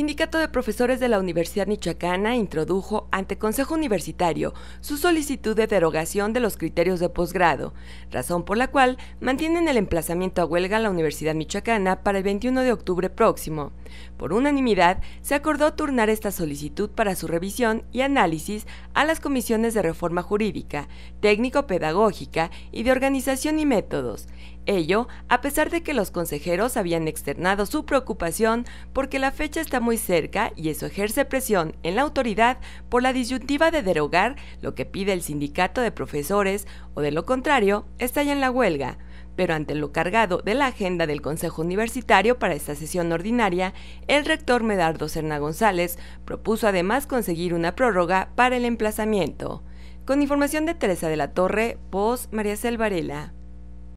Sindicato de Profesores de la Universidad Michoacana introdujo ante Consejo Universitario su solicitud de derogación de los criterios de posgrado, razón por la cual mantienen el emplazamiento a huelga a la Universidad Michoacana para el 21 de octubre próximo. Por unanimidad, se acordó turnar esta solicitud para su revisión y análisis a las comisiones de reforma jurídica, técnico-pedagógica y de organización y métodos. Ello, a pesar de que los consejeros habían externado su preocupación porque la fecha está muy cerca y eso ejerce presión en la autoridad por la disyuntiva de derogar lo que pide el sindicato de profesores o de lo contrario, estalla en la huelga. Pero ante lo cargado de la agenda del Consejo Universitario para esta sesión ordinaria, el rector Medardo Serna González propuso además conseguir una prórroga para el emplazamiento. Con información de Teresa de la Torre, voz María Selvarela.